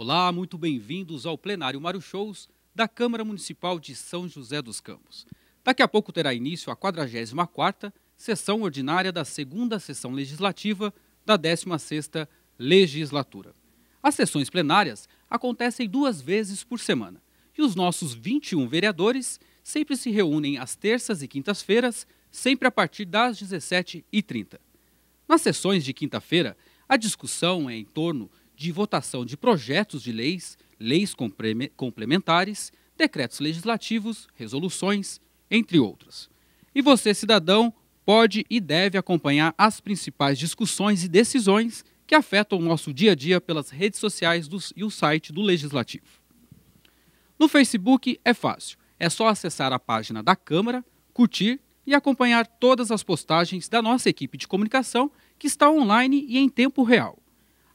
Olá, muito bem-vindos ao plenário Mário Shows da Câmara Municipal de São José dos Campos. Daqui a pouco terá início a 44ª sessão ordinária da segunda sessão legislativa da 16ª legislatura. As sessões plenárias acontecem duas vezes por semana e os nossos 21 vereadores sempre se reúnem às terças e quintas-feiras, sempre a partir das 17h30. Nas sessões de quinta-feira, a discussão é em torno de votação de projetos de leis, leis complementares, decretos legislativos, resoluções, entre outras. E você, cidadão, pode e deve acompanhar as principais discussões e decisões que afetam o nosso dia a dia pelas redes sociais do, e o site do Legislativo. No Facebook é fácil, é só acessar a página da Câmara, curtir e acompanhar todas as postagens da nossa equipe de comunicação que está online e em tempo real.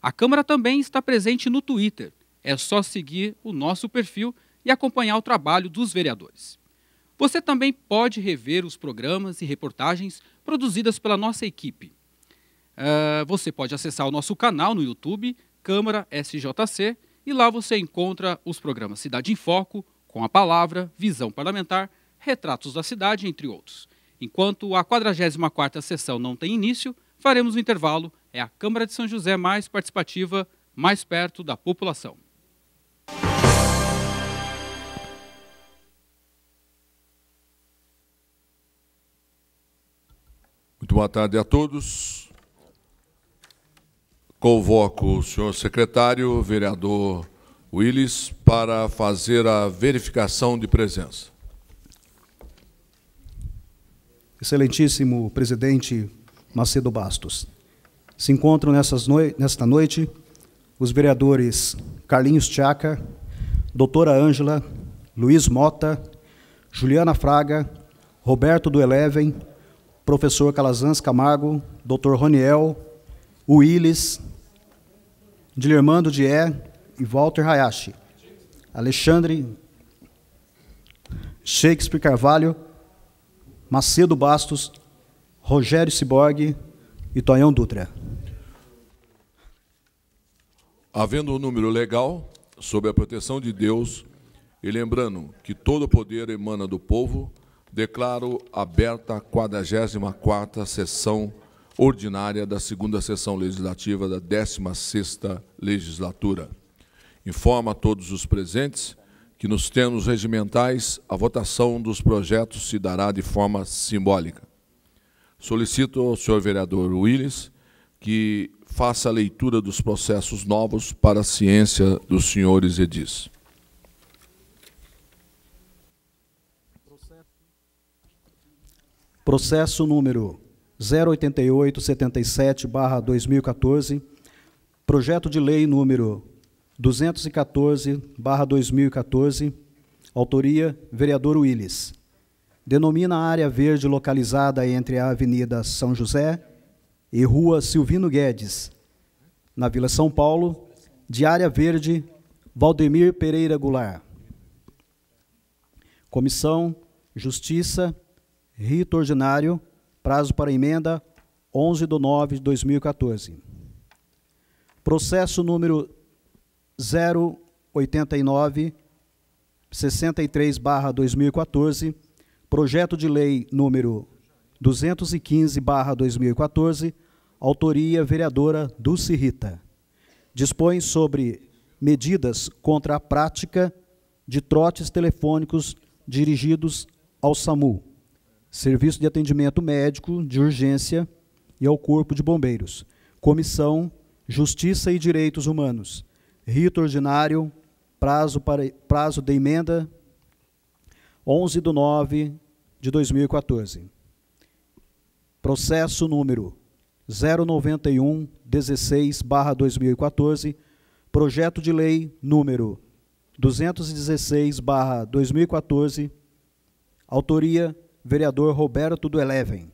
A Câmara também está presente no Twitter. É só seguir o nosso perfil e acompanhar o trabalho dos vereadores. Você também pode rever os programas e reportagens produzidas pela nossa equipe. Uh, você pode acessar o nosso canal no YouTube, Câmara SJC, e lá você encontra os programas Cidade em Foco, Com a Palavra, Visão Parlamentar, Retratos da Cidade, entre outros. Enquanto a 44ª sessão não tem início, faremos um intervalo é a Câmara de São José mais participativa, mais perto da população. Muito boa tarde a todos. Convoco o senhor secretário, vereador Willis, para fazer a verificação de presença. Excelentíssimo presidente Macedo Bastos se encontram nessas noi nesta noite os vereadores Carlinhos Tchaca, doutora Ângela, Luiz Mota, Juliana Fraga, Roberto do Eleven, professor Calazans Camargo, doutor Roniel, Willis, Dilermando Dié e Walter Hayashi, Alexandre Shakespeare Carvalho, Macedo Bastos, Rogério Ciborgue e Tonhão Dutra. Havendo um número legal, sob a proteção de Deus, e lembrando que todo o poder emana do povo, declaro aberta a 44ª sessão ordinária da segunda sessão legislativa da 16ª legislatura. Informa a todos os presentes que nos termos regimentais a votação dos projetos se dará de forma simbólica. Solicito ao senhor vereador Willis que faça a leitura dos processos novos para a ciência dos senhores edis. Processo número 08877-2014, projeto de lei número 214-2014, autoria vereador Willis. Denomina a área verde localizada entre a Avenida São José e Rua Silvino Guedes, na Vila São Paulo, de área verde, Valdemir Pereira Goulart. Comissão Justiça, Rito Ordinário, prazo para emenda 11 de 9 de 2014. Processo número 089 63 2014, projeto de lei número 215 2014, autoria vereadora Dulce Rita. Dispõe sobre medidas contra a prática de trotes telefônicos dirigidos ao SAMU, Serviço de Atendimento Médico de Urgência e ao Corpo de Bombeiros, Comissão Justiça e Direitos Humanos, rito ordinário, prazo, para, prazo de emenda 11 de 9 de 2014. Processo número 091 16 2014, projeto de lei número 216 2014, autoria vereador Roberto do Eleven.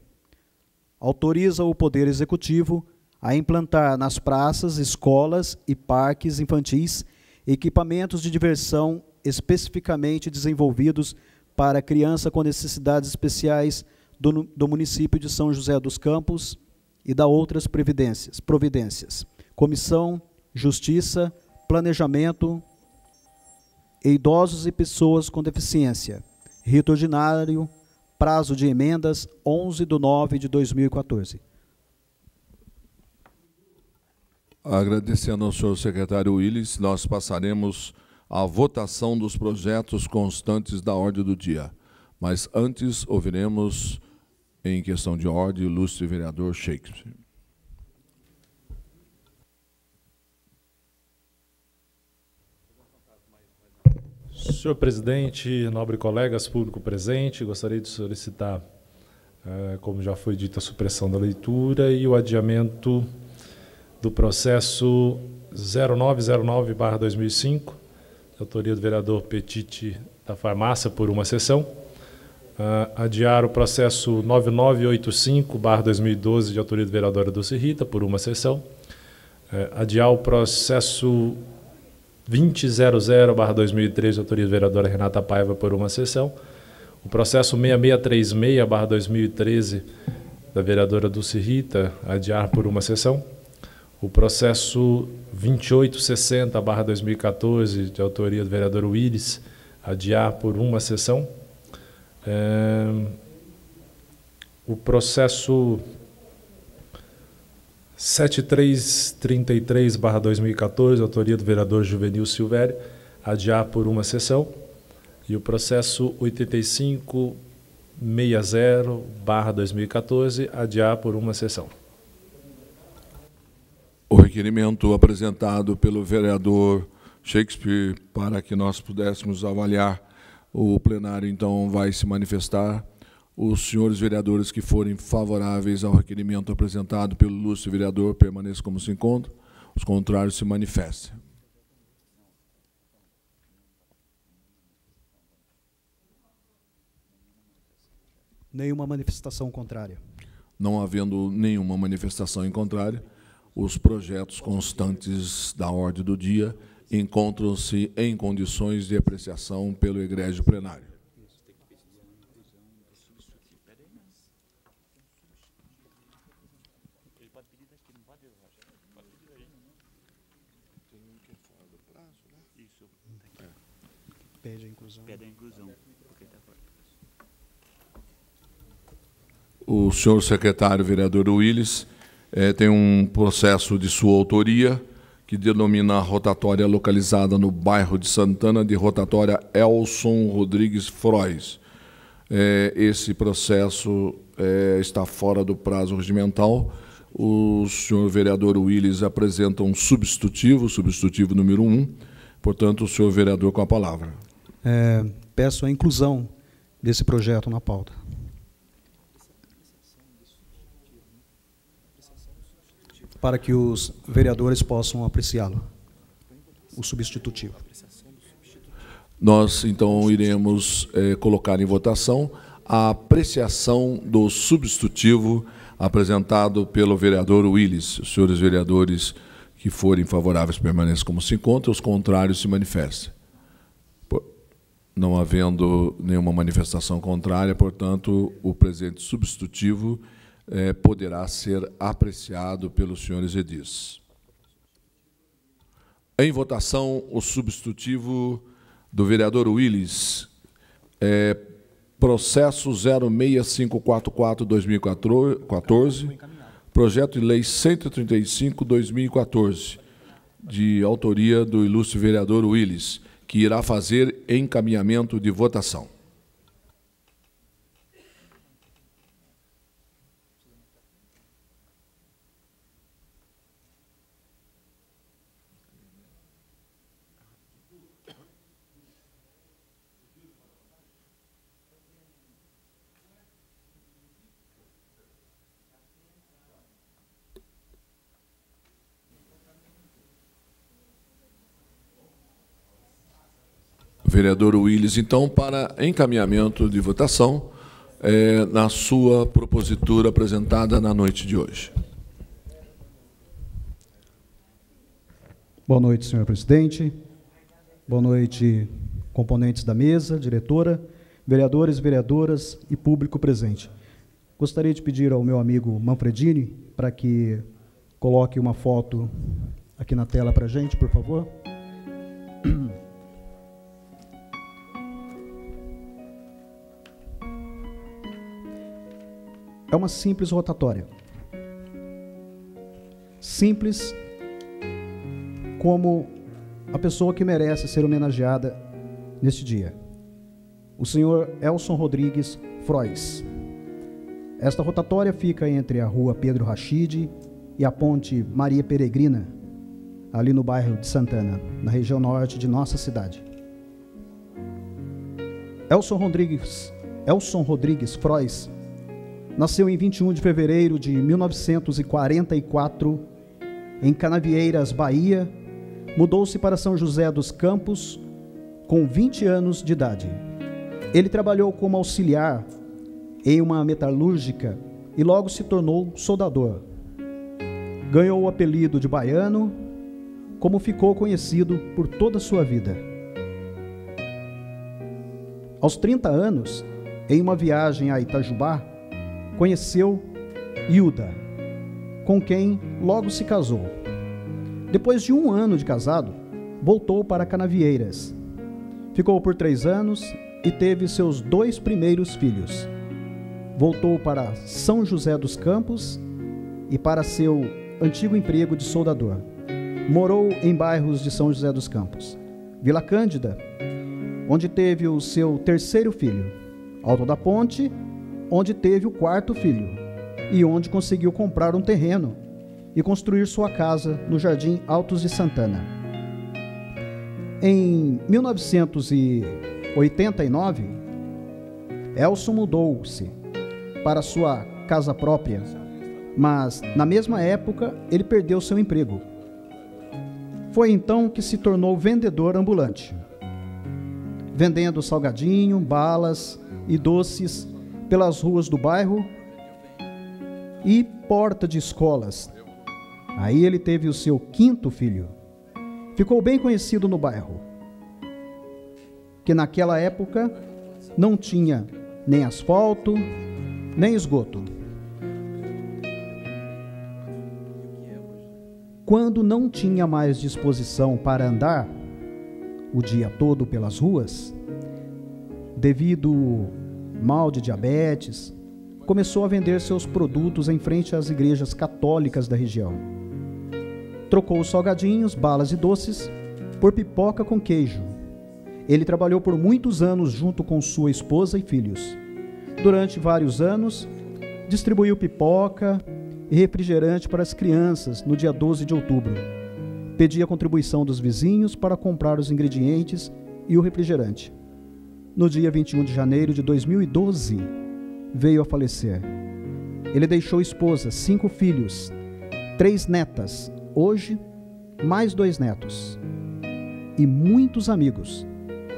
Autoriza o Poder Executivo a implantar nas praças, escolas e parques infantis equipamentos de diversão especificamente desenvolvidos para criança com necessidades especiais do, do município de São José dos Campos, e da outras previdências, providências. Comissão, Justiça, Planejamento e Idosos e Pessoas com Deficiência. Rito ordinário, prazo de emendas 11 de nove de 2014. Agradecendo ao senhor secretário Willis, nós passaremos à votação dos projetos constantes da ordem do dia. Mas antes ouviremos em questão de ordem, ilustre vereador Shakespeare. Senhor presidente, nobre colegas, público presente, gostaria de solicitar, eh, como já foi dito, a supressão da leitura e o adiamento do processo 0909-2005, autoria do vereador Petite da Farmácia, por uma sessão Uh, adiar o processo 9985-2012 de autoria do vereador Dulce Rita, por uma sessão. Uh, adiar o processo 2000 2013 de autoria do vereador Renata Paiva, por uma sessão. O processo 6636-2013 da vereadora Dulce Rita, adiar por uma sessão. O processo 2860-2014 de autoria do vereador Willis, adiar por uma sessão é, o processo 7333-2014, autoria do vereador Juvenil Silvério, adiar por uma sessão. E o processo 8560-2014, adiar por uma sessão. O requerimento apresentado pelo vereador Shakespeare para que nós pudéssemos avaliar o plenário, então, vai se manifestar. Os senhores vereadores que forem favoráveis ao requerimento apresentado pelo lúcio vereador permaneçam como se encontram. Os contrários se manifestem. Nenhuma manifestação contrária. Não havendo nenhuma manifestação em contrário, os projetos constantes da ordem do dia encontram-se em condições de apreciação pelo egrégio plenário. Tá o senhor secretário vereador Willis eh, tem um processo de sua autoria que denomina a rotatória localizada no bairro de Santana de rotatória Elson Rodrigues Frois. É, esse processo é, está fora do prazo regimental. O senhor vereador Willis apresenta um substitutivo, substitutivo número Um. Portanto, o senhor vereador com a palavra. É, peço a inclusão desse projeto na pauta. para que os vereadores possam apreciá-lo. O substitutivo. Nós, então, iremos eh, colocar em votação a apreciação do substitutivo apresentado pelo vereador Willis. Os senhores vereadores que forem favoráveis permaneçam como se encontram, os contrários se manifestem. Não havendo nenhuma manifestação contrária, portanto, o presente substitutivo é, poderá ser apreciado pelos senhores edis. Em votação, o substitutivo do vereador Willis, é, processo 06544-2014, projeto de lei 135-2014, de autoria do ilustre vereador Willis, que irá fazer encaminhamento de votação. vereador Willis, então, para encaminhamento de votação é, na sua propositura apresentada na noite de hoje. Boa noite, senhor presidente. Boa noite, componentes da mesa, diretora, vereadores, vereadoras e público presente. Gostaria de pedir ao meu amigo Manfredini para que coloque uma foto aqui na tela para a gente, por favor. é uma simples rotatória. Simples como a pessoa que merece ser homenageada neste dia. O senhor Elson Rodrigues Frois. Esta rotatória fica entre a rua Pedro Rachid e a ponte Maria Peregrina, ali no bairro de Santana, na região norte de nossa cidade. Elson Rodrigues, Elson Rodrigues Frois Nasceu em 21 de fevereiro de 1944 em Canavieiras, Bahia. Mudou-se para São José dos Campos com 20 anos de idade. Ele trabalhou como auxiliar em uma metalúrgica e logo se tornou soldador. Ganhou o apelido de baiano, como ficou conhecido por toda sua vida. Aos 30 anos, em uma viagem a Itajubá, conheceu Hilda, com quem logo se casou. Depois de um ano de casado, voltou para Canavieiras. Ficou por três anos e teve seus dois primeiros filhos. Voltou para São José dos Campos e para seu antigo emprego de soldador. Morou em bairros de São José dos Campos, Vila Cândida, onde teve o seu terceiro filho, Alto da Ponte onde teve o quarto filho e onde conseguiu comprar um terreno e construir sua casa no Jardim Altos de Santana. Em 1989, Elson mudou-se para sua casa própria, mas na mesma época ele perdeu seu emprego. Foi então que se tornou vendedor ambulante, vendendo salgadinho, balas e doces pelas ruas do bairro e porta de escolas. Aí ele teve o seu quinto filho. Ficou bem conhecido no bairro, que naquela época não tinha nem asfalto, nem esgoto. Quando não tinha mais disposição para andar o dia todo pelas ruas, devido mal de diabetes, começou a vender seus produtos em frente às igrejas católicas da região. Trocou salgadinhos, balas e doces por pipoca com queijo. Ele trabalhou por muitos anos junto com sua esposa e filhos. Durante vários anos, distribuiu pipoca e refrigerante para as crianças no dia 12 de outubro. Pedia contribuição dos vizinhos para comprar os ingredientes e o refrigerante no dia 21 de janeiro de 2012, veio a falecer. Ele deixou esposa, cinco filhos, três netas, hoje mais dois netos, e muitos amigos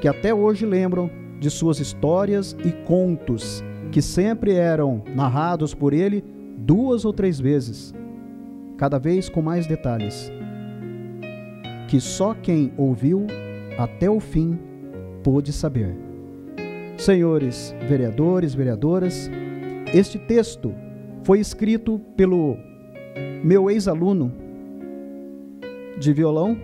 que até hoje lembram de suas histórias e contos que sempre eram narrados por ele duas ou três vezes, cada vez com mais detalhes, que só quem ouviu até o fim pôde saber. Senhores vereadores, vereadoras, este texto foi escrito pelo meu ex-aluno de violão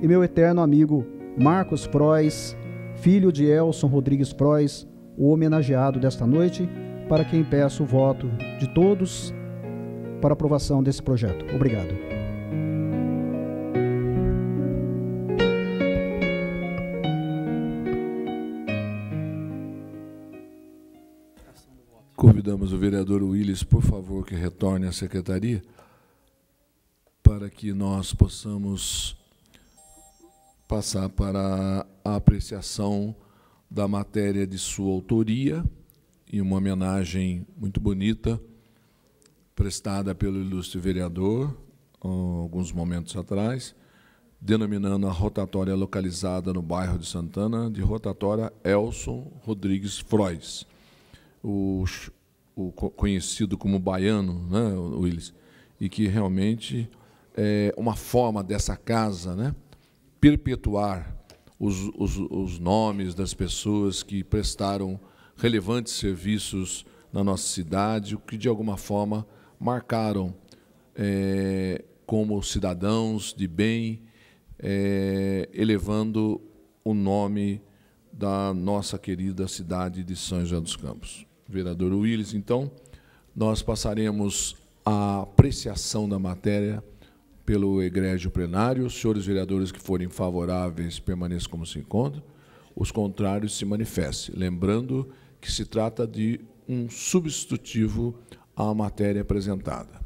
e meu eterno amigo Marcos Prois, filho de Elson Rodrigues Prois, o homenageado desta noite, para quem peço o voto de todos para aprovação desse projeto. Obrigado. convidamos o vereador Willis, por favor, que retorne à secretaria, para que nós possamos passar para a apreciação da matéria de sua autoria e uma homenagem muito bonita prestada pelo ilustre vereador alguns momentos atrás, denominando a rotatória localizada no bairro de Santana de rotatória Elson Rodrigues Frois. O o conhecido como baiano, né, Willis, e que realmente é uma forma dessa casa, né, perpetuar os, os, os nomes das pessoas que prestaram relevantes serviços na nossa cidade, que de alguma forma marcaram é, como cidadãos de bem, é, elevando o nome da nossa querida cidade de São José dos Campos vereador Willis. Então, nós passaremos a apreciação da matéria pelo egrégio plenário. Os senhores vereadores que forem favoráveis permaneçam como se encontram, os contrários se manifestem. Lembrando que se trata de um substitutivo à matéria apresentada.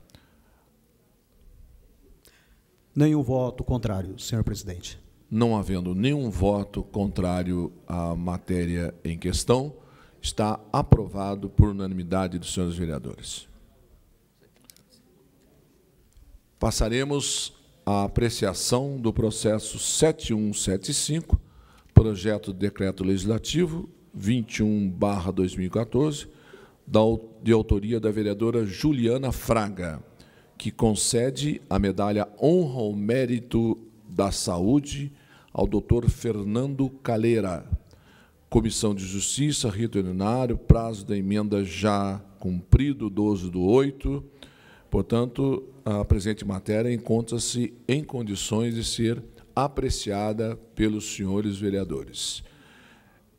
Nenhum voto contrário, senhor presidente. Não havendo nenhum voto contrário à matéria em questão, Está aprovado por unanimidade dos senhores vereadores. Passaremos à apreciação do processo 7175, projeto de decreto legislativo 21/2014, de autoria da vereadora Juliana Fraga, que concede a medalha Honra ao Mérito da Saúde ao Dr. Fernando Caleira, Comissão de Justiça, rito ordinário, prazo da emenda já cumprido, 12 do 8. Portanto, a presente matéria encontra-se em condições de ser apreciada pelos senhores vereadores.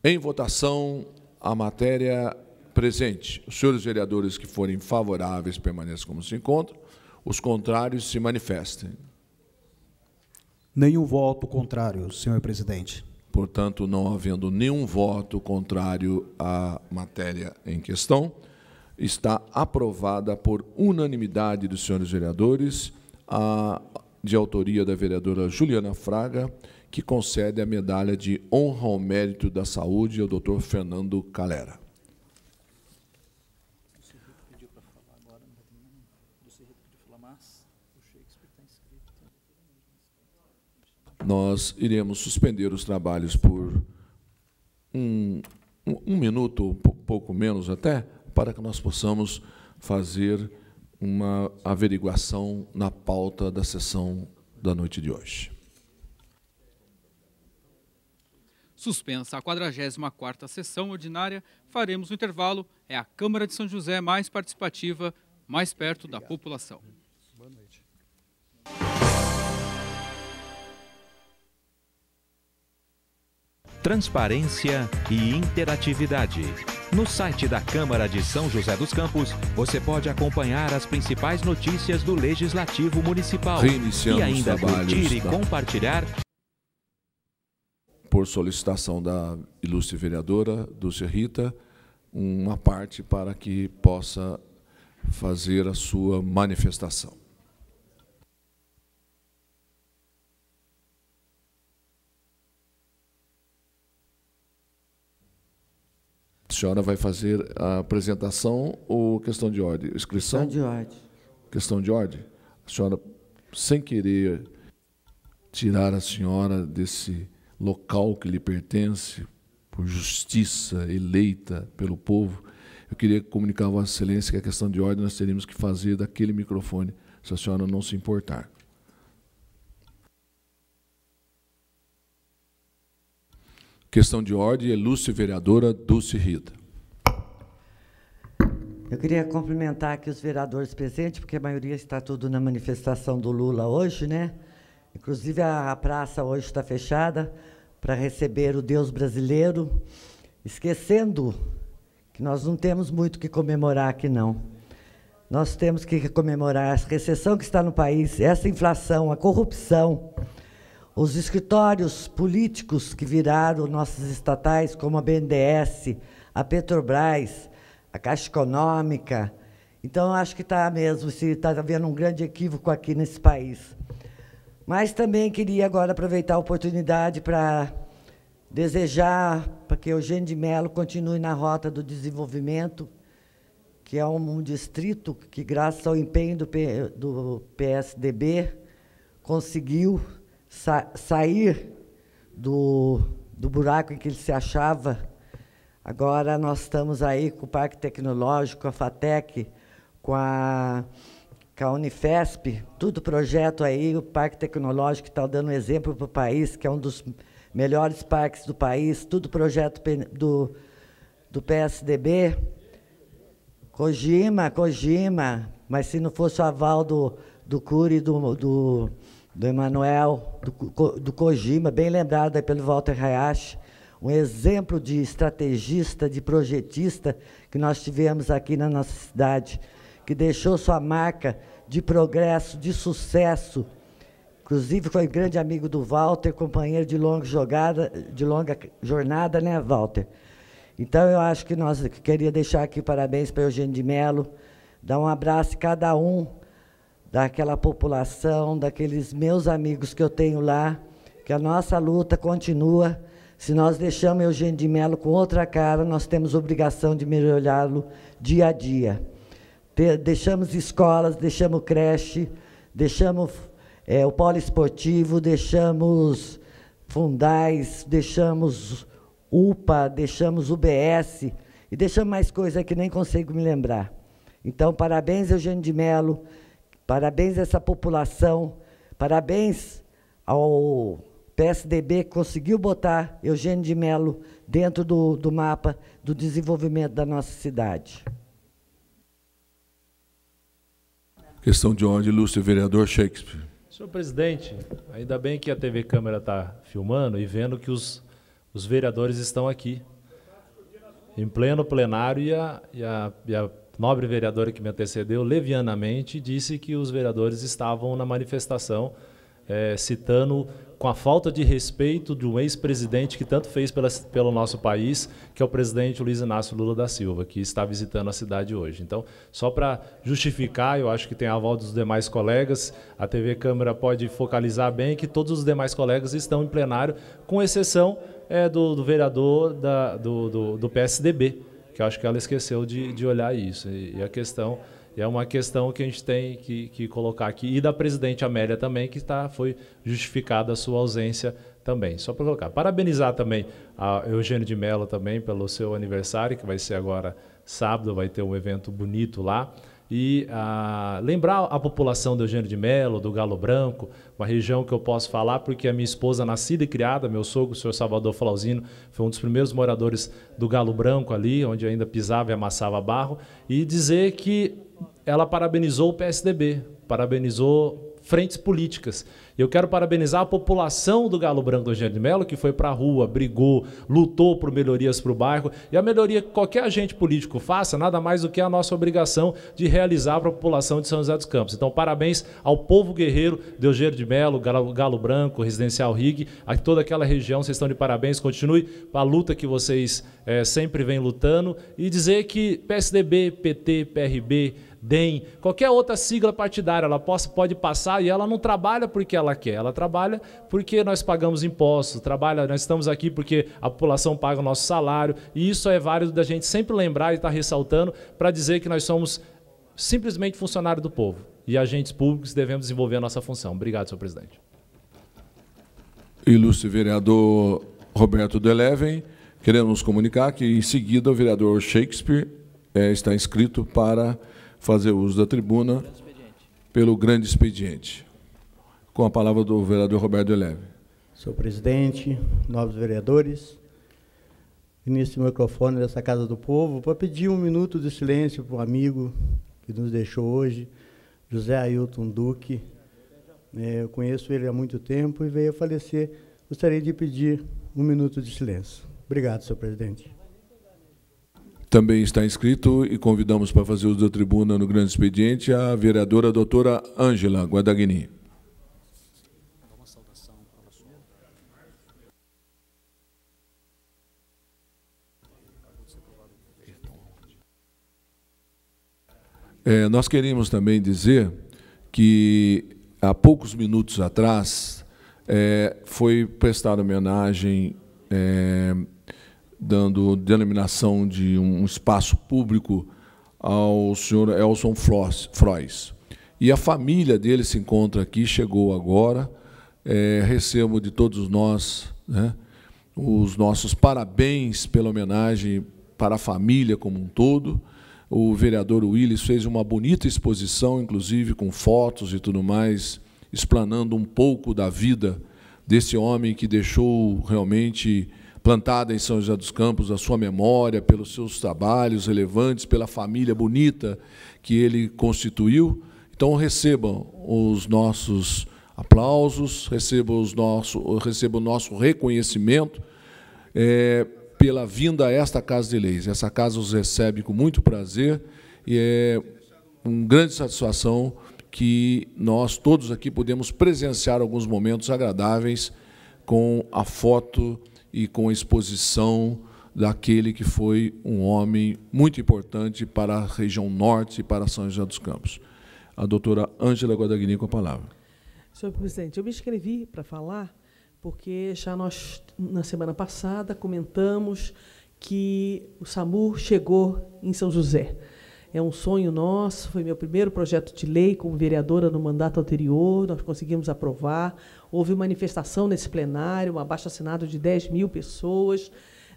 Em votação, a matéria presente. Os senhores vereadores que forem favoráveis permaneçam como se encontram, os contrários se manifestem. Nenhum voto contrário, senhor presidente. Portanto, não havendo nenhum voto contrário à matéria em questão, está aprovada por unanimidade dos senhores vereadores, a, de autoria da vereadora Juliana Fraga, que concede a medalha de honra ao mérito da saúde ao doutor Fernando Calera. nós iremos suspender os trabalhos por um, um, um minuto, um pouco menos até, para que nós possamos fazer uma averiguação na pauta da sessão da noite de hoje. Suspensa a 44ª sessão ordinária, faremos o intervalo. É a Câmara de São José mais participativa, mais perto da população. transparência e interatividade. No site da Câmara de São José dos Campos, você pode acompanhar as principais notícias do Legislativo Municipal e ainda curtir e da... compartilhar. Por solicitação da ilustre vereadora Dulce Rita, uma parte para que possa fazer a sua manifestação. senhora vai fazer a apresentação ou questão de ordem? Inscrição? Questão de ordem. Questão de ordem? A senhora, sem querer tirar a senhora desse local que lhe pertence, por justiça eleita pelo povo, eu queria comunicar a Vossa Excelência que a questão de ordem nós teríamos que fazer daquele microfone, se a senhora não se importar. Questão de ordem, Elúcio é Vereadora Dulce Rita. Eu queria cumprimentar aqui os vereadores presentes, porque a maioria está tudo na manifestação do Lula hoje, né? Inclusive a praça hoje está fechada para receber o Deus brasileiro, esquecendo que nós não temos muito que comemorar aqui não. Nós temos que comemorar essa recessão que está no país, essa inflação, a corrupção, os escritórios políticos que viraram nossas estatais, como a BNDES, a Petrobras, a Caixa Econômica. Então, acho que está mesmo, está havendo um grande equívoco aqui nesse país. Mas também queria agora aproveitar a oportunidade para desejar para que Eugênio de Mello continue na rota do desenvolvimento, que é um, distrito que, graças ao empenho do PSDB, conseguiu sa sair do, do buraco em que ele se achava. Agora nós estamos aí com o Parque Tecnológico, com a FATEC, com a, com a Unifesp, tudo projeto aí, o Parque Tecnológico está dando exemplo para o país, que é um dos melhores parques do país, tudo projeto do, do PSDB. Kojima Kojima mas se não fosse o aval do, do Cury e do, do do Emanuel, do, do Kojima, bem lembrado pelo Walter Hayashi, um exemplo de estrategista, de projetista que nós tivemos aqui na nossa cidade, que deixou sua marca de progresso, de sucesso. Inclusive foi grande amigo do Walter, companheiro de longa jogada, de longa jornada, né, Walter? Então eu acho que nós queria deixar aqui parabéns para Eugênio de Mello, dar um abraço a cada um daquela população, daqueles meus amigos que eu tenho lá, que a nossa luta continua. Se nós deixamos Eugênio de Mello com outra cara, nós temos obrigação de melhorá-lo dia a dia. Deixamos escolas, deixamos creche, deixamos é, o polo esportivo, deixamos fundais, deixamos UPA, deixamos UBS e deixamos mais coisa que nem consigo me lembrar. Então, parabéns, Eugênio de Mello. Parabéns a essa população, parabéns ao PSDB que conseguiu botar Eugênio de Melo dentro do, do mapa do desenvolvimento da nossa cidade. Questão de ordem, ilustre vereador Shakespeare. Senhor presidente, ainda bem que a TV Câmara está filmando e vendo que os, os vereadores estão aqui. Em pleno plenário e a, e a, e a nobre vereadora que me antecedeu levianamente disse que os vereadores estavam na manifestação é, citando com a falta de respeito de um ex-presidente que tanto fez pela, pelo nosso país, que é o presidente Luiz Inácio Lula da Silva, que está visitando a cidade hoje. Então, só para justificar, eu acho que tem a aval dos demais colegas, a TV Câmara pode focalizar bem que todos os demais colegas estão em plenário, com exceção é, do, do, vereador da, do, do, do PSDB que eu acho que ela esqueceu de, de olhar isso. E, e a questão e é uma questão que a gente tem que, que colocar aqui. E da presidente Amélia também, que tá, foi justificada a sua ausência também. Só para colocar. Parabenizar também a Eugênio de Mello também pelo seu aniversário, que vai ser agora sábado, vai ter um evento bonito lá e ah, lembrar a população do Eugênio de Melo, do Galo Branco, uma região que eu posso falar porque a minha esposa nascida e criada, meu sogro, o senhor Salvador Flauzino, foi um dos primeiros moradores do Galo Branco ali, onde ainda pisava e amassava barro, e dizer que ela parabenizou o PSDB, parabenizou frentes políticas. E eu quero parabenizar a população do Galo Branco do Eugênio de Melo, que foi para a rua, brigou, lutou por melhorias para o bairro. E a melhoria que qualquer agente político faça, nada mais do que a nossa obrigação de realizar para a população de São José dos Campos. Então, parabéns ao povo guerreiro de Eugênio de Melo, Galo, Branco, Residencial Rig, a toda aquela região, vocês estão de parabéns. Continue a luta que vocês é, sempre vêm lutando. E dizer que PSDB, PT, PRB, DEM, qualquer outra sigla partidária, ela possa, pode passar e ela não trabalha porque ela quer, ela trabalha porque nós pagamos impostos, trabalha, nós estamos aqui porque a população paga o nosso salário, e isso é válido da gente sempre lembrar e estar tá ressaltando para dizer que nós somos simplesmente funcionário do povo e agentes públicos devemos desenvolver a nossa função. Obrigado, senhor presidente. Ilustre vereador Roberto Deleven, queremos comunicar que em seguida o vereador Shakespeare é, está inscrito para fazer uso da tribuna pelo grande expediente. Com a palavra do vereador Roberto Eleve. Senhor presidente, novos vereadores, início do microfone dessa Casa do Povo, para pedir um minuto de silêncio para o amigo que nos deixou hoje, José Ailton Duque. É, eu conheço ele há muito tempo e veio a falecer. Gostaria de pedir um minuto de silêncio. Obrigado, senhor presidente. Também está inscrito e convidamos para fazer uso da tribuna no grande expediente a vereadora doutora Ângela Guadagnini. É, nós queríamos também dizer que há poucos minutos atrás é, foi prestada homenagem é, dando denominação de um espaço público ao senhor Elson Frois. E a família dele se encontra aqui, chegou agora. É, recebo de todos nós né, os nossos parabéns pela homenagem para a família como um todo. O vereador Willis fez uma bonita exposição, inclusive com fotos e tudo mais, explanando um pouco da vida desse homem que deixou realmente plantada em São José dos Campos, a sua memória, pelos seus trabalhos relevantes, pela família bonita que ele constituiu. Então recebam os nossos aplausos, recebam, os nosso, recebam o nosso reconhecimento é, pela vinda a esta Casa de Leis. Essa casa os recebe com muito prazer e é uma grande satisfação que nós todos aqui podemos presenciar alguns momentos agradáveis com a foto e com a exposição daquele que foi um homem muito importante para a região norte e para São José dos Campos. A doutora Ângela Guadagnini com a palavra. Senhor presidente, eu me inscrevi para falar porque já nós, na semana passada, comentamos que o SAMU chegou em São José. É um sonho nosso, foi meu primeiro projeto de lei como vereadora no mandato anterior, nós conseguimos aprovar. Houve manifestação nesse plenário, um abaixo-assinado de 10 mil pessoas.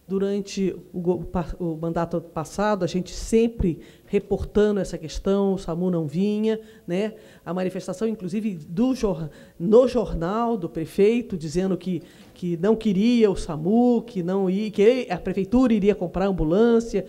Durante o, o, mandato passado, a gente sempre reportando essa questão, o SAMU não vinha. Né? A manifestação, inclusive, do, no jornal do prefeito, dizendo que, que não queria o SAMU, que, não ia, que a prefeitura iria comprar ambulância.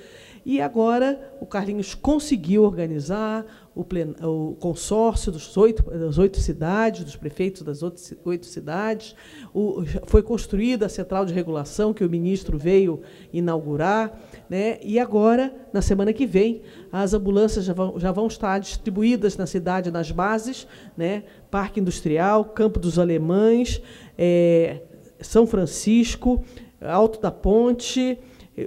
E agora o Carlinhos conseguiu organizar o, plen o consórcio dos oito, das oito cidades, dos prefeitos das oito cidades. O, foi construída a central de regulação que o ministro veio inaugurar. Né? E agora, na semana que vem, as ambulâncias já vão, já vão estar distribuídas na cidade, nas bases, né? Parque Industrial, Campo dos Alemães, é, são Francisco, Alto da Ponte,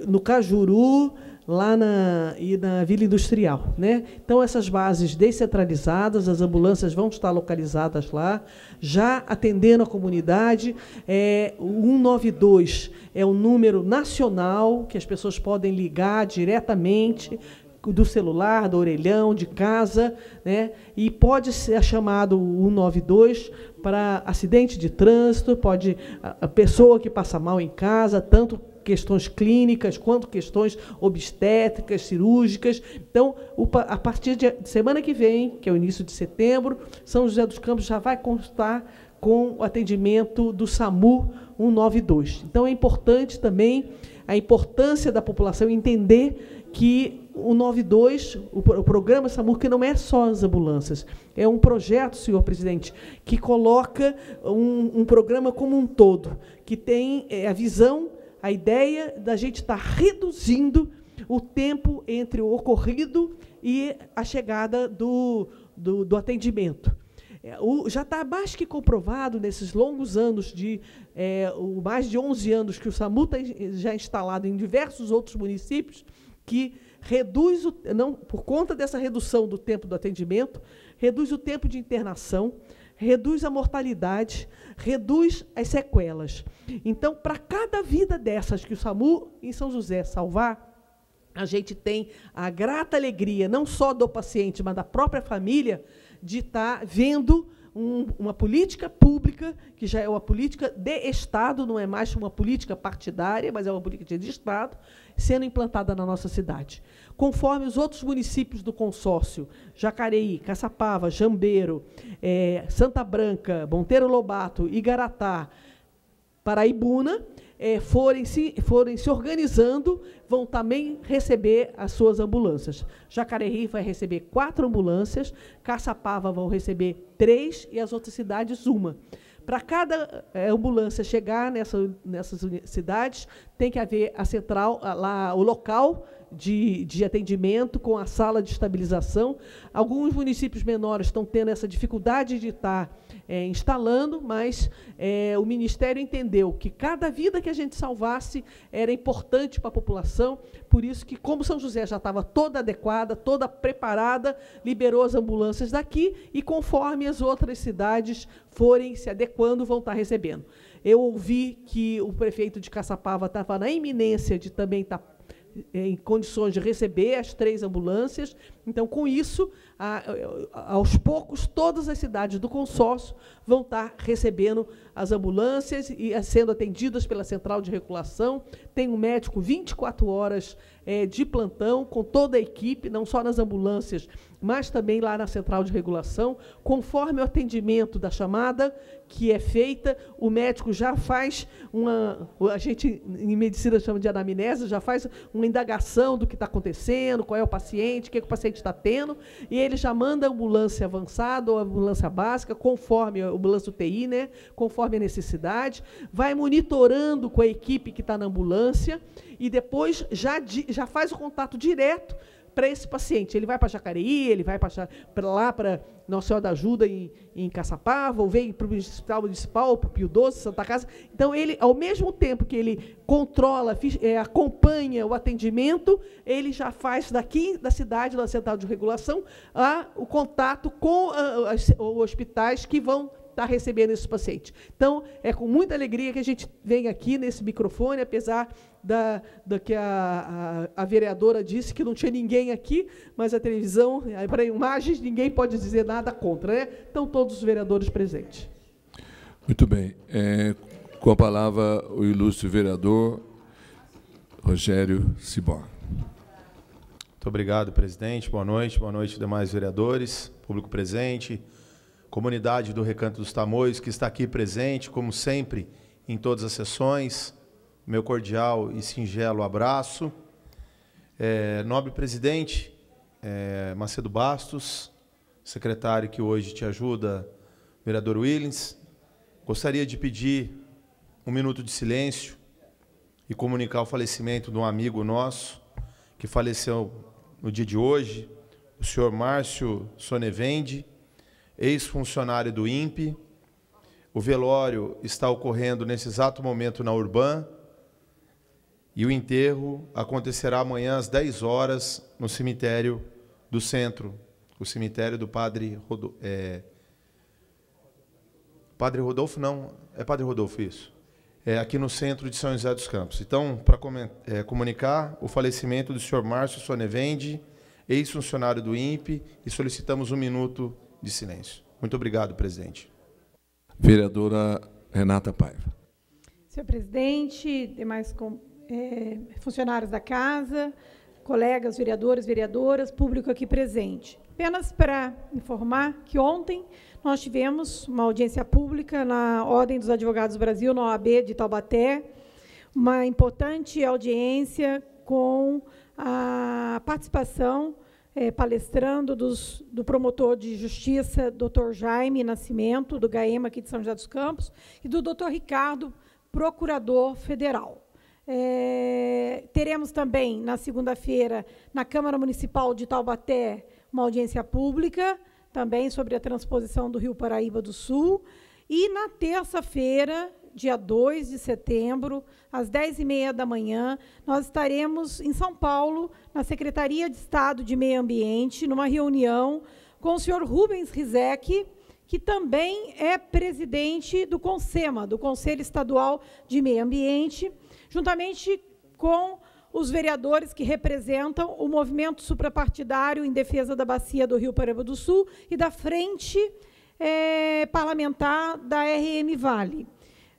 no Cajuru, lá na, e na Vila Industrial. Né? Então, essas bases descentralizadas, as ambulâncias vão estar localizadas lá, já atendendo a comunidade. É, o 192 é o número nacional que as pessoas podem ligar diretamente do celular, do orelhão, de casa, né? E pode ser chamado o 192 para acidente de trânsito, pode a pessoa que passa mal em casa, tanto questões clínicas, quanto questões obstétricas, cirúrgicas. Então, a partir de semana que vem, que é o início de setembro, São José dos Campos já vai constar com o atendimento do SAMU 192. Então, é importante também a importância da população entender que o 92, o, o programa samu que não é só as ambulâncias, é um projeto, senhor presidente, que coloca um, um programa como um todo, que tem é, a visão a ideia da gente estar tá reduzindo o tempo entre o ocorrido e a chegada do, do, do atendimento. É, o, já está mais que comprovado nesses longos anos de é, o, mais de 11 anos que o SAMU está já instalado em diversos outros municípios que reduz o, não por conta dessa redução do tempo do atendimento reduz o tempo de internação reduz a mortalidade, reduz as sequelas. Então, para cada vida dessas que o SAMU em São José salvar, a gente tem a grata alegria, não só do paciente, mas da própria família, de estar tá vendo um, uma política pública, que já é uma política de Estado, não é mais uma política partidária, mas é uma política de Estado, sendo implantada na nossa cidade conforme os outros municípios do consórcio, Jacareí, Caçapava, Jambeiro, é, Santa Branca, Monteiro Lobato, Igaratá, Paraibuna, é, forem, se, forem se organizando, vão também receber as suas ambulâncias. Jacareí vai receber quatro ambulâncias, Caçapava vão receber três e as outras cidades uma. Para cada é, ambulância chegar nessa, nessas cidades, tem que haver a central, a, lá o local de, de atendimento, com a sala de estabilização. Alguns municípios menores estão tendo essa dificuldade de estar tá, é, instalando, mas é, o Ministério entendeu que cada vida que a gente salvasse era importante para a população, por isso que, como São José já estava toda adequada, toda preparada, liberou as ambulâncias daqui e, conforme as outras cidades forem se adequando, vão estar tá recebendo. Eu ouvi que o prefeito de Caçapava estava na iminência de também estar tá é, em condições de receber as três ambulâncias. Então, com isso, a, aos poucos, todas as cidades do consórcio vão estar recebendo as ambulâncias e eh, sendo atendidas pela central de regulação. Tem um médico 24 horas é, de plantão, com toda a equipe, não só nas ambulâncias, mas também lá na central de regulação, conforme o atendimento da chamada que é feita, o médico já faz uma. A gente em medicina chama de anamnese, já faz uma indagação do que está acontecendo, qual é o paciente, o que, é que o paciente está tendo, e ele já manda a ambulância avançada ou a ambulância básica, conforme a ambulância UTI, né? conforme a necessidade, vai monitorando com a equipe que está na ambulância e depois já, já faz o contato direto para esse paciente. Ele vai para Jacareí, ele vai para lá para Nossa Senhora da Ajuda em, em Caçapava, ou vem para o Hospital Municipal, para o Pio XII, Santa Casa. Então, ele, ao mesmo tempo que ele controla, é, acompanha o atendimento, ele já faz daqui da cidade, da central de regulação, a, o contato com a, os hospitais que vão está recebendo esse paciente. Então, é com muita alegria que a gente vem aqui nesse microfone, apesar da, da que a, a, a vereadora disse que não tinha ninguém aqui, mas a televisão, eh, para imagens, ninguém pode dizer nada contra. Né? Então, todos os vereadores presentes. Muito bem. É, com a palavra, o ilustre vereador Rogério Cibor. Muito obrigado, presidente. Boa noite. Boa noite, demais vereadores, público presente, comunidade do Recanto dos Tamoios, que está aqui presente, como sempre, em todas as sessões. Meu cordial e singelo abraço. É, nobre presidente é, Macedo Bastos, secretário que hoje te ajuda, vereador Willens, gostaria de pedir um minuto de silêncio e comunicar o falecimento de um amigo nosso que faleceu no dia de hoje, o senhor Márcio Sonevende, ex-funcionário do INPE. O velório está ocorrendo nesse exato momento na Urbã. e o enterro acontecerá amanhã às 10 horas no cemitério do centro, o cemitério do Padre Rodolfo. É... Padre Rodolfo, não, é Padre Rodolfo, isso. É aqui no centro de São José dos Campos. Então, para é, comunicar o falecimento do senhor Márcio Sonevende, ex-funcionário do INPE, e solicitamos um minuto de silêncio. Muito obrigado, presidente. Vereadora Renata Paiva. Senhor presidente, demais é, funcionários da casa, colegas, vereadores, vereadoras, público aqui presente. Apenas para informar que ontem nós tivemos uma audiência pública na Ordem dos Advogados do Brasil, na OAB de Taubaté, uma importante audiência com a participação é, palestrando, dos, do promotor de justiça, doutor Jaime Nascimento, do GAEMA aqui de São José dos Campos, e do doutor Ricardo, procurador federal. É, teremos também, na segunda-feira, na Câmara Municipal de Taubaté, uma audiência pública, também sobre a transposição do Rio Paraíba do Sul. E na terça-feira, dia 2 de setembro, às 10h30 da manhã, nós estaremos em São Paulo, na Secretaria de Estado de Meio Ambiente, numa reunião com o senhor Rubens Rizek, que também é presidente do CONSEMA, do Conselho Estadual de Meio Ambiente, juntamente com os vereadores que representam o movimento suprapartidário em defesa da bacia do Rio Paraíba do Sul e da frente é, parlamentar da RM Vale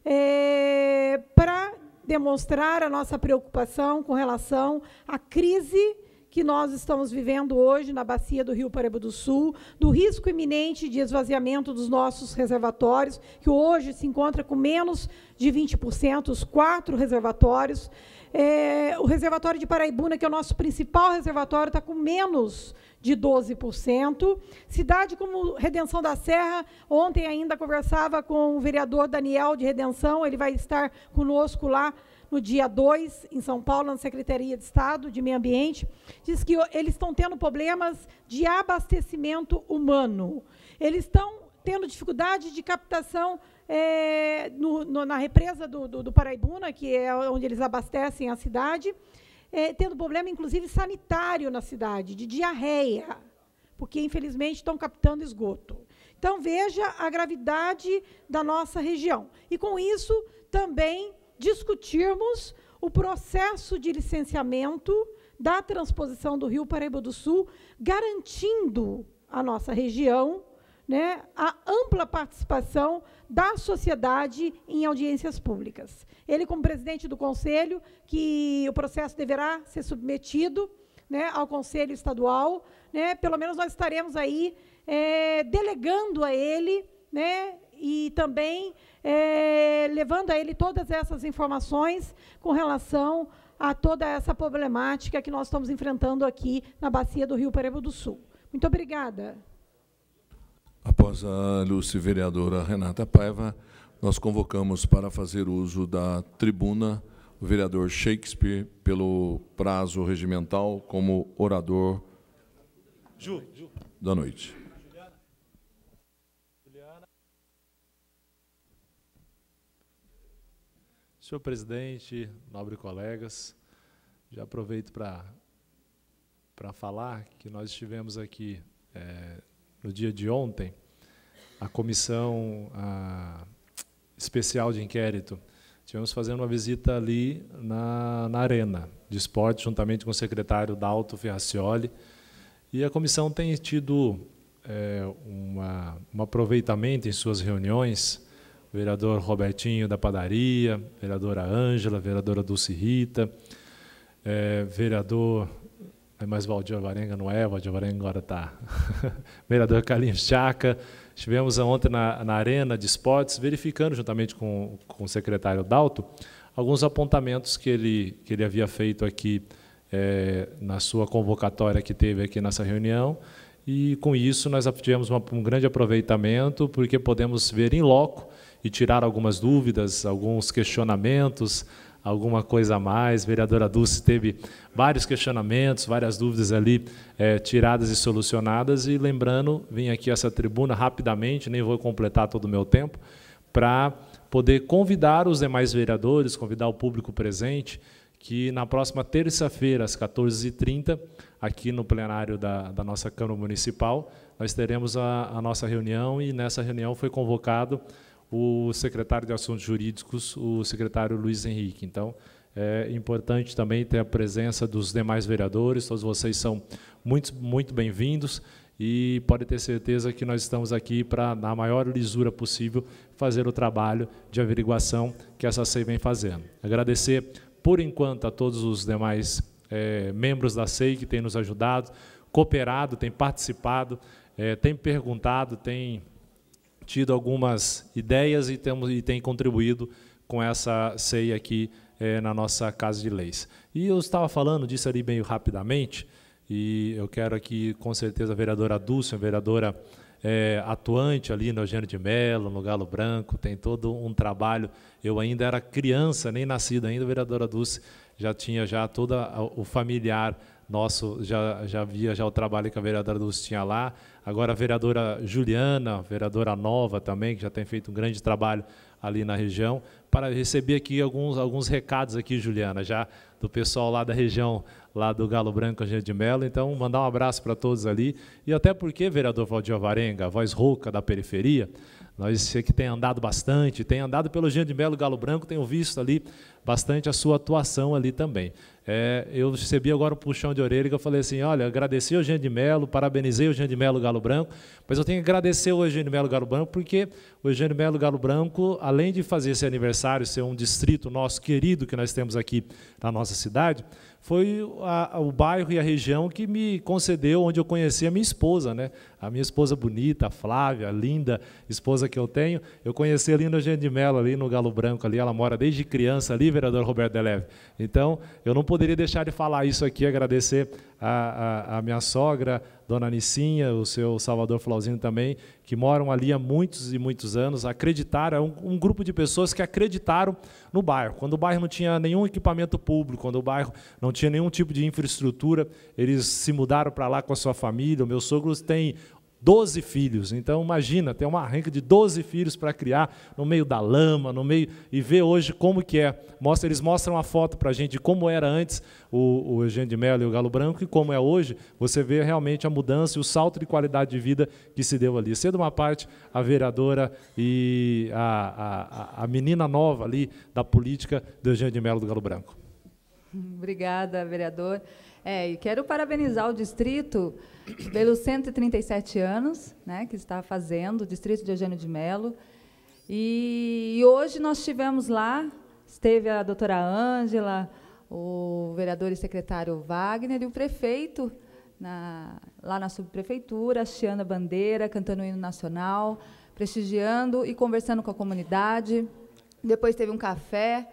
é, para demonstrar a nossa preocupação com relação à crise que nós estamos vivendo hoje na bacia do Rio Paraíba do Sul, do risco iminente de esvaziamento dos nossos reservatórios, que hoje se encontra com menos de 20%, os quatro reservatórios. É, o reservatório de Paraibuna, que é o nosso principal reservatório, está com menos de 12%. Cidade como Redenção da Serra, ontem ainda conversava com o vereador Daniel de Redenção, ele vai estar conosco lá no dia 2, em São Paulo, na Secretaria de Estado de Meio Ambiente, diz que eles estão tendo problemas de abastecimento humano. Eles estão tendo dificuldade de captação é, no, no, na represa do, do, do Paraibuna, que é onde eles abastecem a cidade é, tendo problema, inclusive, sanitário na cidade, de diarreia, porque, infelizmente, estão captando esgoto. Então, veja a gravidade da nossa região. E, com isso, também discutirmos o processo de licenciamento da transposição do Rio Paraíba do Sul, garantindo a nossa região né, a ampla participação da sociedade em audiências públicas. Ele, como presidente do Conselho, que o processo deverá ser submetido né, ao Conselho Estadual, né, pelo menos nós estaremos aí é, delegando a ele né, e também é, levando a ele todas essas informações com relação a toda essa problemática que nós estamos enfrentando aqui na bacia do Rio Parebo do Sul. Muito obrigada após a lúcia vereadora Renata Paiva, nós convocamos para fazer uso da tribuna o vereador Shakespeare, pelo prazo regimental, como orador Ju, Ju. da noite. Senhor presidente, nobre colegas, já aproveito para falar que nós estivemos aqui é, no dia de ontem a comissão a especial de inquérito, tivemos fazendo uma visita ali na, na Arena de Esporte, juntamente com o secretário Dalto Ferracioli. E a comissão tem tido é, uma, um aproveitamento em suas reuniões, o vereador Robertinho da Padaria, vereadora Ângela, vereadora Dulce Rita, é, vereador é mais Valdir Alvarenga, não é? Valdir Alvarenga agora está. vereador Carlinhos Chaca, Estivemos ontem na, na Arena de Esportes, verificando, juntamente com, com o secretário Dalto, alguns apontamentos que ele, que ele havia feito aqui é, na sua convocatória que teve aqui nessa reunião. E com isso nós tivemos uma, um grande aproveitamento, porque podemos ver em loco e tirar algumas dúvidas, alguns questionamentos, alguma coisa a mais. vereadora Dulce teve vários questionamentos, várias dúvidas ali é, tiradas e solucionadas. E lembrando, vim aqui a essa tribuna rapidamente, nem vou completar todo o meu tempo, para poder convidar os demais vereadores, convidar o público presente, que na próxima terça-feira, às 14h30, aqui no plenário da, da nossa Câmara Municipal, nós teremos a, a nossa reunião e nessa reunião foi convocado o secretário de Assuntos Jurídicos, o secretário Luiz Henrique. Então, é importante também ter a presença dos demais vereadores, todos vocês são muito, muito bem-vindos e pode ter certeza que nós estamos aqui para, na maior lisura possível, fazer o trabalho de averiguação que essa SEI vem fazendo. Agradecer, por enquanto, a todos os demais é, membros da SEI que têm nos ajudado, cooperado, têm participado, é, têm perguntado, têm tido algumas ideias e, temos, e tem contribuído com essa ceia aqui é, na nossa Casa de Leis. E eu estava falando disso ali bem rapidamente, e eu quero aqui, com certeza, a vereadora Dulce, a vereadora é, atuante ali no Eugênio de Mello, no Galo Branco, tem todo um trabalho. Eu ainda era criança, nem nascida ainda, a vereadora Dulce já tinha já toda o familiar nosso, já, já via já o trabalho que a vereadora Dulce tinha lá. Agora a vereadora Juliana, vereadora nova também, que já tem feito um grande trabalho ali na região. Para receber aqui alguns, alguns recados aqui, Juliana, já do pessoal lá da região, lá do Galo Branco, Angel de Melo. Então, mandar um abraço para todos ali. E até porque, vereador Valdir Varenga, voz rouca da periferia, nós sei que tem andado bastante, tem andado pelo Jean de Melo Galo Branco, tenho visto ali bastante a sua atuação ali também. É, eu recebi agora um puxão de orelha que eu falei assim, olha, agradecer ao Jean de Melo, parabenizei o Jean de Melo Galo Branco, mas eu tenho que agradecer ao de Melo Galo Branco, porque o de Melo Galo Branco, além de fazer esse aniversário, ser um distrito nosso querido que nós temos aqui na nossa cidade, foi a, a, o bairro e a região que me concedeu, onde eu conheci a minha esposa, né? A minha esposa bonita, a Flávia, a linda esposa que eu tenho, eu conheci a Linda Gente de Mello ali no Galo Branco ali, ela mora desde criança ali, vereador Roberto Deleve. Então, eu não poderia deixar de falar isso aqui, agradecer a, a, a minha sogra, Dona Nicinha, o seu Salvador Flauzino também, que moram ali há muitos e muitos anos, acreditaram, é um, um grupo de pessoas que acreditaram no bairro. Quando o bairro não tinha nenhum equipamento público, quando o bairro não tinha nenhum tipo de infraestrutura, eles se mudaram para lá com a sua família. O meu sogro tem 12 filhos. Então imagina, ter uma arranca de 12 filhos para criar no meio da lama, no meio e ver hoje como que é. Mostra, eles mostram uma foto para a gente de como era antes o, o Eugênio de Mello e o Galo Branco e como é hoje. Você vê realmente a mudança e o salto de qualidade de vida que se deu ali. Sendo uma parte a vereadora e a, a, a menina nova ali da política do Eugênio de Mello e do Galo Branco. Obrigada, vereador. É, e quero parabenizar o distrito pelos 137 anos né, que está fazendo, o distrito de Eugênio de Melo. E, e hoje nós tivemos lá, esteve a doutora Ângela, o vereador e secretário Wagner e o prefeito na, lá na subprefeitura, hasteando a bandeira, cantando o hino nacional, prestigiando e conversando com a comunidade. Depois teve um café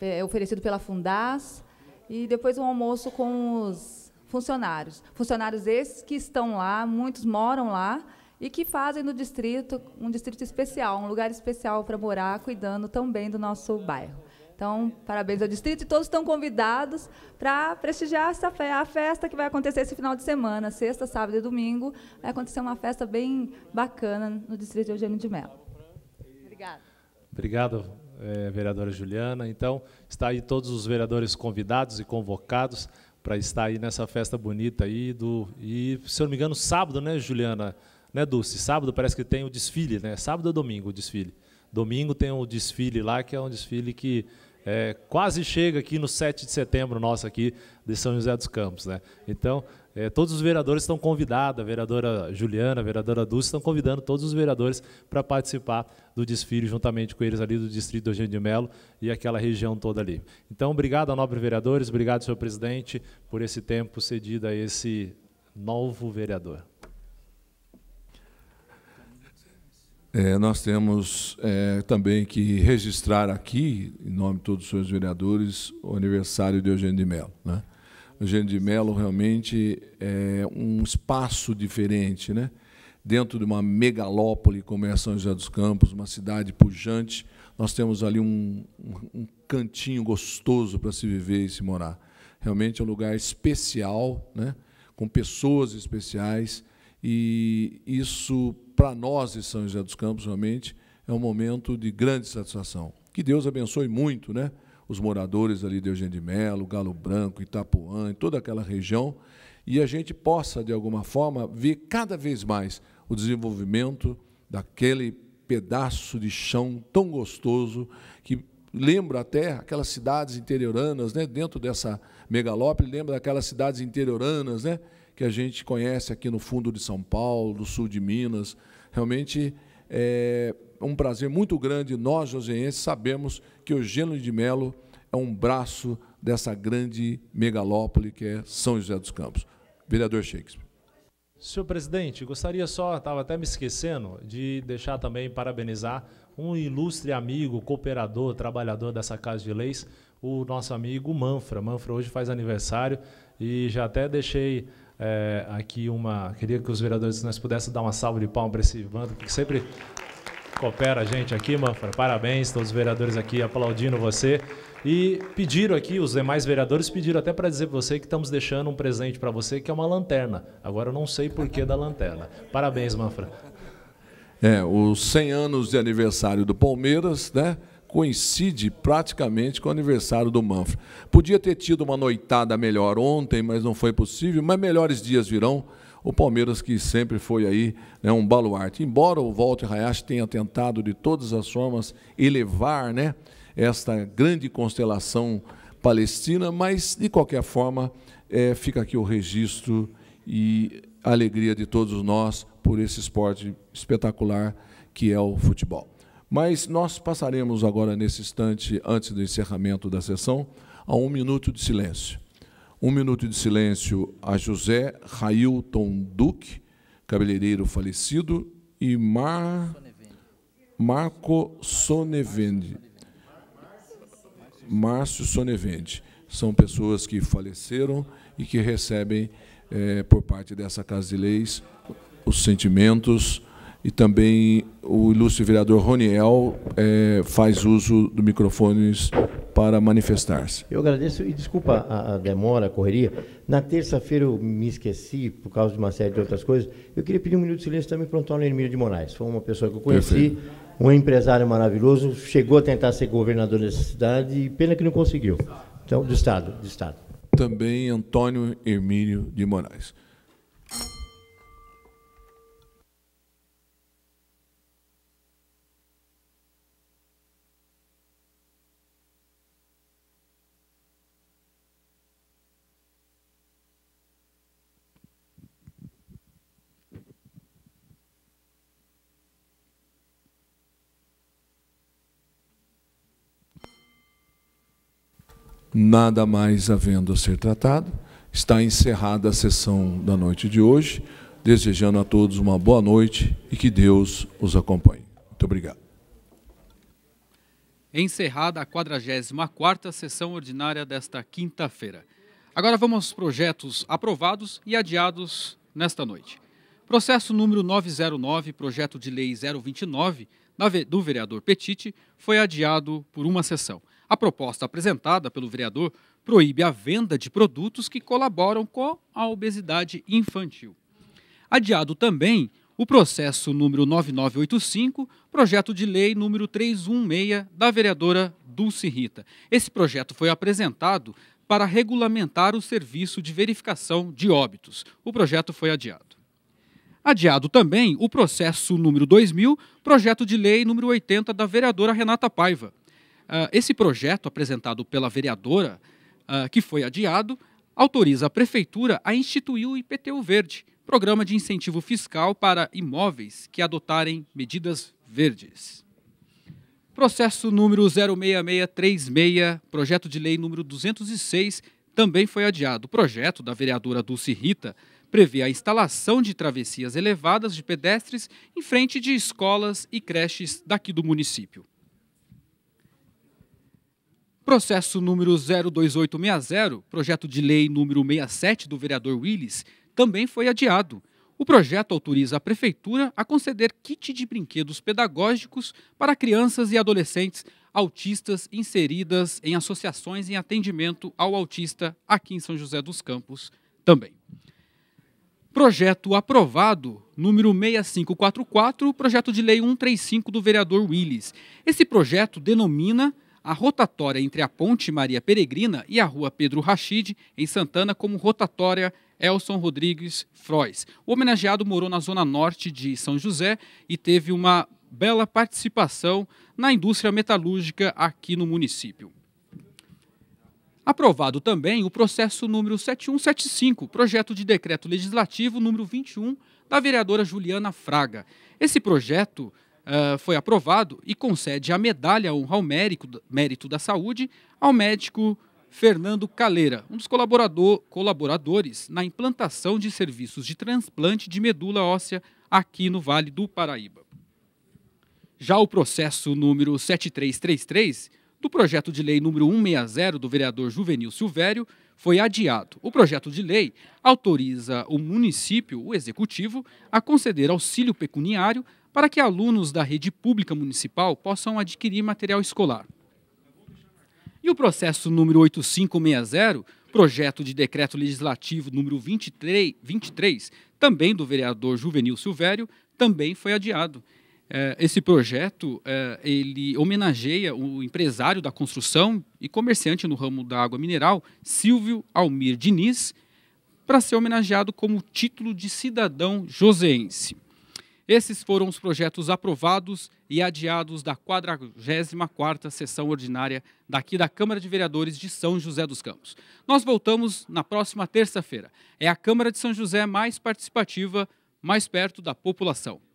é, oferecido pela Fundas e depois um almoço com os funcionários. Funcionários esses que estão lá, muitos moram lá e que fazem no distrito um distrito especial, um lugar especial para morar, cuidando também do nosso bairro. Então, parabéns ao distrito e todos estão convidados para prestigiar essa fe a festa que vai acontecer esse final de semana, sexta, sábado e domingo. Vai acontecer uma festa bem bacana no distrito de Eugênio de Mello. Obrigada. Obrigado, é, vereadora Juliana. Então, está aí todos os vereadores convidados e convocados para estar aí nessa festa bonita aí do e se eu não me engano sábado, né, Juliana, né, Dulce, sábado parece que tem o desfile, né? Sábado ou domingo o desfile? Domingo tem o um desfile lá que é um desfile que é, quase chega aqui no 7 de setembro nosso aqui de São José dos Campos, né? Então, é, todos os vereadores estão convidados, a vereadora Juliana, a vereadora Dulce, estão convidando todos os vereadores para participar do desfile, juntamente com eles ali do Distrito Eugênio de Melo e aquela região toda ali. Então, obrigado, nobres vereadores, obrigado, senhor presidente, por esse tempo cedido a esse novo vereador. É, nós temos é, também que registrar aqui, em nome de todos os senhores vereadores, o aniversário de Eugênio de Mello. Né? Eugênio de Mello realmente é um espaço diferente, né? dentro de uma megalópole como é São José dos Campos, uma cidade pujante, nós temos ali um, um, um cantinho gostoso para se viver e se morar. Realmente é um lugar especial, né? com pessoas especiais, e isso, para nós de São José dos Campos, realmente, é um momento de grande satisfação. Que Deus abençoe muito, né? os moradores ali de Eugênio de Melo, Galo Branco, Itapuã, em toda aquela região, e a gente possa, de alguma forma, ver cada vez mais o desenvolvimento daquele pedaço de chão tão gostoso que lembra até aquelas cidades interioranas, né? dentro dessa megalópole, lembra daquelas cidades interioranas né? que a gente conhece aqui no fundo de São Paulo, do sul de Minas. Realmente é, um prazer muito grande, nós, joseenses, sabemos que o Gênio de Melo é um braço dessa grande megalópole que é São José dos Campos. Vereador Shakespeare. Senhor presidente, gostaria só, estava até me esquecendo, de deixar também parabenizar um ilustre amigo, cooperador, trabalhador dessa Casa de Leis, o nosso amigo Manfra. Manfra hoje faz aniversário e já até deixei é, aqui uma. Queria que os vereadores nós pudessem dar uma salva de palmas para esse bando, porque sempre coopera a gente aqui, Manfra. Parabéns, todos os vereadores aqui aplaudindo você. E pediram aqui, os demais vereadores pediram até para dizer para você que estamos deixando um presente para você, que é uma lanterna. Agora eu não sei por que da lanterna. Parabéns, Manfra. É, os 100 anos de aniversário do Palmeiras, né? Coincide praticamente com o aniversário do Manfra. Podia ter tido uma noitada melhor ontem, mas não foi possível, mas melhores dias virão o Palmeiras que sempre foi aí né, um baluarte. Embora o Walter Hayashi tenha tentado de todas as formas elevar né, esta grande constelação palestina, mas de qualquer forma é, fica aqui o registro e a alegria de todos nós por esse esporte espetacular que é o futebol. Mas nós passaremos agora, nesse instante, antes do encerramento da sessão, a um minuto de silêncio. Um minuto de silêncio a José Railton Duque, cabeleireiro falecido, e Mar... Marco Sonevende, Márcio Sonevende. São pessoas que faleceram e que recebem, é, por parte dessa Casa de Leis, os sentimentos, e também o ilustre vereador Roniel é, faz uso do microfones para manifestar-se. Eu agradeço e desculpa a, a demora, a correria. Na terça-feira eu me esqueci por causa de uma série de outras coisas. Eu queria pedir um minuto de silêncio também para o Antônio Hermílio de Moraes. Foi uma pessoa que eu conheci, Perfeito. um empresário maravilhoso, chegou a tentar ser governador dessa cidade e pena que não conseguiu. Então, do Estado, do Estado. Também Antônio Hermílio de Moraes. nada mais havendo a ser tratado, está encerrada a sessão da noite de hoje, desejando a todos uma boa noite e que Deus os acompanhe. Muito obrigado. Encerrada a 44 sessão ordinária desta quinta-feira. Agora vamos aos projetos aprovados e adiados nesta noite. Processo número 909, projeto de lei 029, do vereador Petit, foi adiado por uma sessão. A proposta apresentada pelo vereador proíbe a venda de produtos que colaboram com a obesidade infantil. Adiado também o processo número 9985, projeto de lei número 316 da vereadora Dulce Rita. Esse projeto foi apresentado para regulamentar o serviço de verificação de óbitos. O projeto foi adiado. Adiado também o processo número 2000, projeto de lei número 80 da vereadora Renata Paiva. Ah, esse projeto, apresentado pela vereadora, uh, que foi adiado, autoriza a Prefeitura a instituir o IPTU Verde, Programa de Incentivo Fiscal para Imóveis que adotarem medidas verdes. Processo número 06636, projeto de lei número 206, também foi adiado. O projeto da vereadora Dulce Rita prevê a instalação de travessias elevadas de pedestres em frente de escolas e creches daqui do município. Processo número 02860, projeto de lei número 67 do vereador Willis, também foi adiado. O projeto autoriza a Prefeitura a conceder kit de brinquedos pedagógicos para crianças e adolescentes autistas inseridas em associações em atendimento ao autista aqui em São José dos Campos também. Projeto aprovado, número 6544, projeto de lei 135 do vereador Willis. Esse projeto denomina a rotatória entre a Ponte Maria Peregrina e a Rua Pedro Rachid, em Santana, como rotatória Elson Rodrigues Frois. O homenageado morou na zona norte de São José e teve uma bela participação na indústria metalúrgica aqui no município. Aprovado também o processo número 7175, projeto de decreto legislativo número 21, da vereadora Juliana Fraga. Esse projeto ah, foi aprovado e concede a medalha honra ao mérito, mérito da saúde ao médico Fernando Caleira, um dos colaborador, colaboradores na implantação de serviços de transplante de medula óssea aqui no Vale do Paraíba. Já o processo número 7333 do projeto de lei número 160 do vereador Juvenil Silvério foi adiado. O projeto de lei autoriza o município, o executivo, a conceder auxílio pecuniário para que alunos da rede pública municipal possam adquirir material escolar. E o processo número 8560, projeto de decreto legislativo número 23, 23 também do vereador Juvenil Silvério, também foi adiado. É, esse projeto é, ele homenageia o empresário da construção e comerciante no ramo da água mineral, Silvio Almir Diniz, para ser homenageado como título de cidadão joseense. Esses foram os projetos aprovados e adiados da 44ª sessão ordinária daqui da Câmara de Vereadores de São José dos Campos. Nós voltamos na próxima terça-feira. É a Câmara de São José mais participativa, mais perto da população.